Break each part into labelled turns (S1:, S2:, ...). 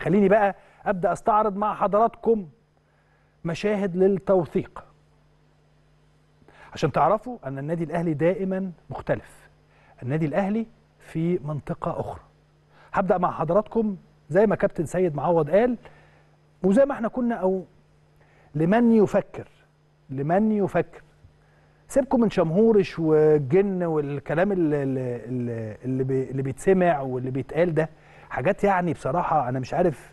S1: خليني بقى أبدأ أستعرض مع حضراتكم مشاهد للتوثيق عشان تعرفوا أن النادي الأهلي دائما مختلف النادي الأهلي في منطقة أخرى هبدأ مع حضراتكم زي ما كابتن سيد معوض قال وزي ما احنا كنا أو لمن يفكر لمن يفكر سيبكم من شمهورش والجن والكلام اللي, اللي, اللي بيتسمع واللي بيتقال ده حاجات يعني بصراحه انا مش عارف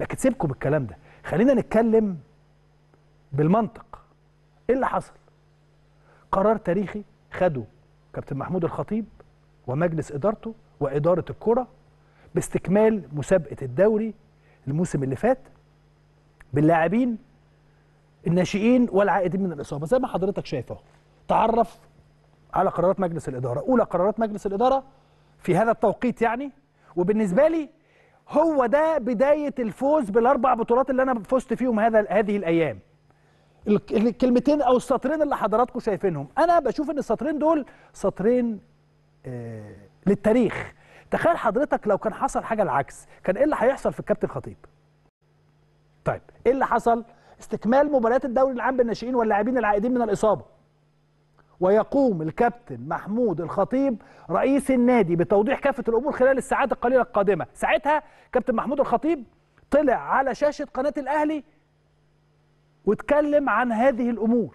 S1: لكن سيبكم بالكلام ده خلينا نتكلم بالمنطق ايه اللي حصل قرار تاريخي خده كابتن محمود الخطيب ومجلس ادارته واداره الكره باستكمال مسابقه الدوري الموسم اللي فات باللاعبين الناشئين والعائدين من الاصابه زي ما حضرتك شايف اهو تعرف على قرارات مجلس الاداره اولى قرارات مجلس الاداره في هذا التوقيت يعني وبالنسبه لي هو ده بدايه الفوز بالاربع بطولات اللي انا فزت فيهم هذا هذه الايام الكلمتين او السطرين اللي حضراتكم شايفينهم انا بشوف ان السطرين دول سطرين آه للتاريخ تخيل حضرتك لو كان حصل حاجه العكس كان ايه اللي هيحصل في الكابتن خطيب طيب ايه اللي حصل استكمال مباريات الدوري العام بالناشئين واللاعبين العائدين من الاصابه ويقوم الكابتن محمود الخطيب رئيس النادي بتوضيح كافه الامور خلال الساعات القليله القادمه ساعتها كابتن محمود الخطيب طلع على شاشه قناه الاهلي واتكلم عن هذه الامور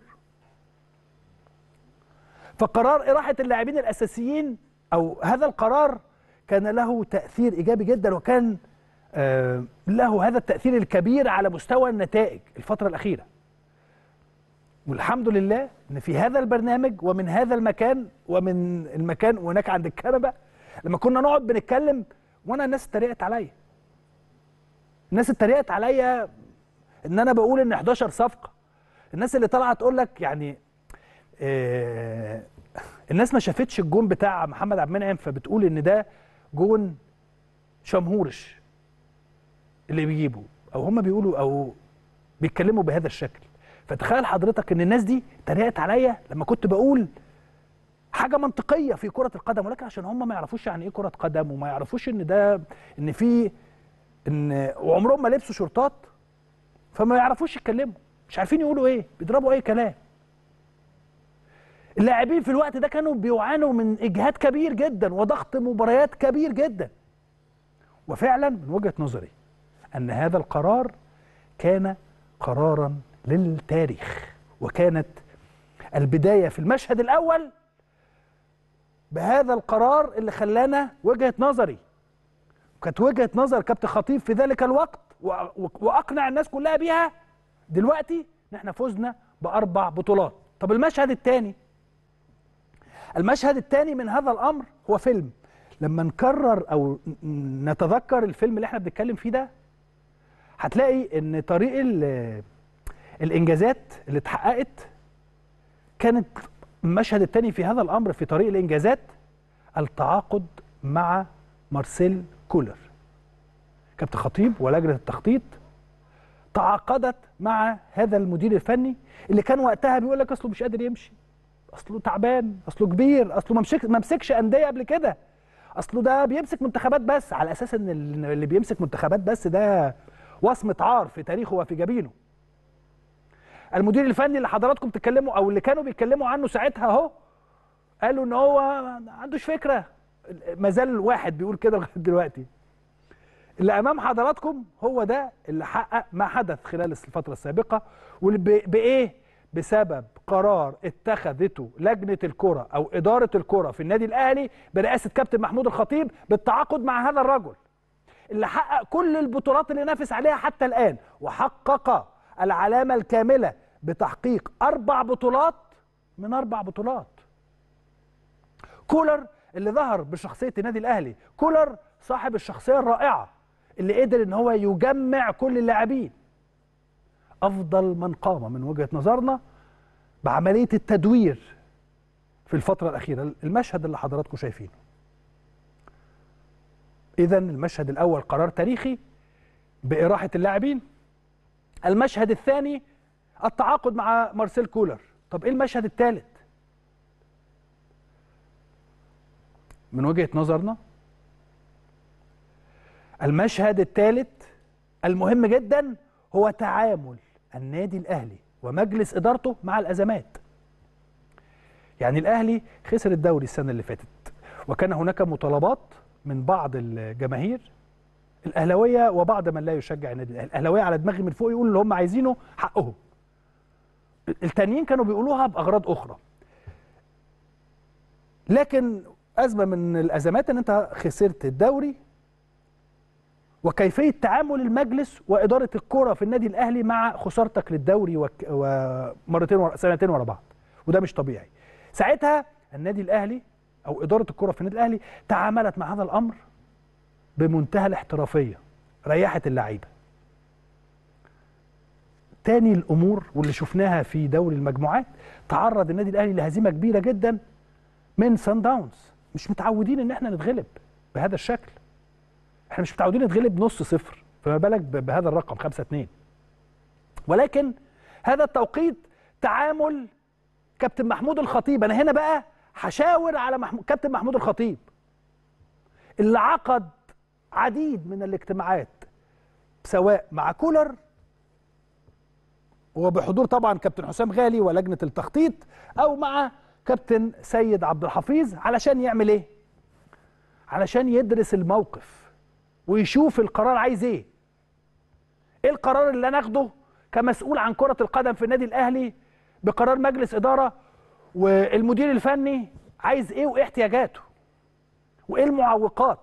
S1: فقرار اراحه اللاعبين الاساسيين او هذا القرار كان له تاثير ايجابي جدا وكان آه، له هذا التاثير الكبير على مستوى النتائج الفتره الاخيره والحمد لله ان في هذا البرنامج ومن هذا المكان ومن المكان وهناك عند الكنبه لما كنا نقعد بنتكلم وانا الناس اتريقت عليا الناس اتريقت عليا ان انا بقول ان 11 صفقه الناس اللي طالعه تقول لك يعني آه الناس ما شافتش الجون بتاع محمد عبد المنعم فبتقول ان ده جون شمهورش اللي بيجيبه او هم بيقولوا او بيتكلموا بهذا الشكل فتخيل حضرتك ان الناس دي اتريقت عليا لما كنت بقول حاجه منطقيه في كره القدم ولكن عشان هم ما يعرفوش يعني ايه كره قدم وما يعرفوش ان ده ان في ان وعمرهم ما لبسوا شرطات فما يعرفوش يتكلموا مش عارفين يقولوا ايه بيضربوا اي كلام اللاعبين في الوقت ده كانوا بيعانوا من اجهاد كبير جدا وضغط مباريات كبير جدا وفعلا من وجهه نظري ان هذا القرار كان قرارا للتاريخ وكانت البداية في المشهد الأول بهذا القرار اللي خلانا وجهة نظري كانت وجهة نظر كابتن خطيب في ذلك الوقت وأقنع الناس كلها بيها دلوقتي نحن فزنا بأربع بطولات طب المشهد الثاني المشهد الثاني من هذا الأمر هو فيلم لما نكرر أو نتذكر الفيلم اللي إحنا بنتكلم فيه ده هتلاقي إن طريق الانجازات اللي اتحققت كانت المشهد الثاني في هذا الامر في طريق الانجازات التعاقد مع مارسيل كولر كابتن خطيب ولجنه التخطيط تعاقدت مع هذا المدير الفني اللي كان وقتها بيقول لك اصله مش قادر يمشي اصله تعبان اصله كبير اصله ما مسكش انديه قبل كده اصله ده بيمسك منتخبات بس على اساس ان اللي بيمسك منتخبات بس ده وصمه عار في تاريخه وفي جبينه المدير الفني اللي حضراتكم بتتكلموا او اللي كانوا بيتكلموا عنه ساعتها اهو قالوا ان هو ما عندوش فكره ما زال واحد بيقول كده لغايه دلوقتي اللي امام حضراتكم هو ده اللي حقق ما حدث خلال الفتره السابقه وبايه بسبب قرار اتخذته لجنه الكره او اداره الكره في النادي الاهلي برئاسه كابتن محمود الخطيب بالتعاقد مع هذا الرجل اللي حقق كل البطولات اللي نافس عليها حتى الان وحقق العلامه الكامله بتحقيق أربع بطولات من أربع بطولات كولر اللي ظهر بشخصية النادي الأهلي كولر صاحب الشخصية الرائعة اللي قدر ان هو يجمع كل اللاعبين افضل من قام من وجهه نظرنا بعمليه التدوير في الفتره الاخيره المشهد اللي حضراتكم شايفينه اذا المشهد الاول قرار تاريخي باراحه اللاعبين المشهد الثاني التعاقد مع مارسيل كولر طب ايه المشهد الثالث من وجهه نظرنا المشهد الثالث المهم جدا هو تعامل النادي الاهلي ومجلس ادارته مع الازمات يعني الاهلي خسر الدوري السنه اللي فاتت وكان هناك مطالبات من بعض الجماهير الاهلاويه وبعض من لا يشجع النادي الاهلي الاهلاويه على دماغي من فوق يقول اللي هم عايزينه حقهم التانيين كانوا بيقولوها باغراض اخرى لكن ازمه من الازمات ان انت خسرت الدوري وكيفيه تعامل المجلس واداره الكره في النادي الاهلي مع خسارتك للدوري ومرتين و... سنتين ورا بعض وده مش طبيعي ساعتها النادي الاهلي او اداره الكره في النادي الاهلي تعاملت مع هذا الامر بمنتهى الاحترافيه ريحت اللعيبه تاني الامور واللي شفناها في دوري المجموعات تعرض النادي الاهلي لهزيمه كبيره جدا من سان داونز مش متعودين ان احنا نتغلب بهذا الشكل احنا مش متعودين نتغلب نص صفر فما بالك بهذا الرقم 5 2 ولكن هذا التوقيت تعامل كابتن محمود الخطيب انا هنا بقى هشاور على محمود كابتن محمود الخطيب اللي عقد عديد من الاجتماعات سواء مع كولر وبحضور طبعا كابتن حسام غالي ولجنه التخطيط او مع كابتن سيد عبد الحفيظ علشان يعمل ايه علشان يدرس الموقف ويشوف القرار عايز ايه ايه القرار اللي انا اخده كمسؤول عن كره القدم في النادي الاهلي بقرار مجلس اداره والمدير الفني عايز ايه وايه احتياجاته وايه المعوقات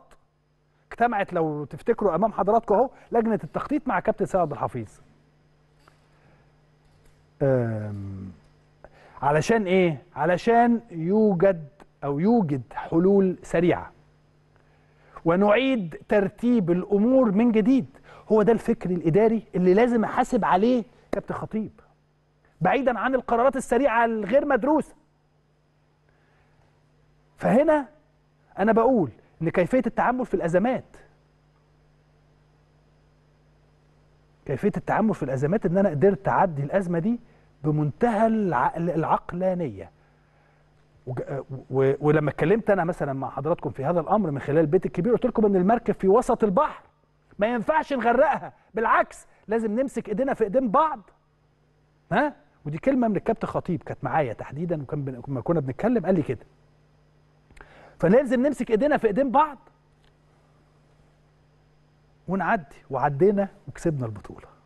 S1: اجتمعت لو تفتكروا امام حضراتكم اهو لجنه التخطيط مع كابتن سيد عبد الحفيظ علشان ايه علشان يوجد او يوجد حلول سريعه ونعيد ترتيب الامور من جديد هو ده الفكر الاداري اللي لازم احاسب عليه كابتن خطيب بعيدا عن القرارات السريعه الغير مدروسه فهنا انا بقول ان كيفيه التعامل في الازمات كيفيه التعامل في الازمات ان انا قدرت اعدي الازمه دي بمنتهى العقلانيه ولما اتكلمت انا مثلا مع حضراتكم في هذا الامر من خلال البيت الكبير قلت لكم ان المركب في وسط البحر ما ينفعش نغرقها بالعكس لازم نمسك ايدينا في ايدين بعض ها ودي كلمه من الكابتن خطيب كانت معايا تحديدا وكان لما كنا بنتكلم قال لي كده فلازم نمسك ايدينا في ايدين بعض ونعدي وعدينا وكسبنا البطوله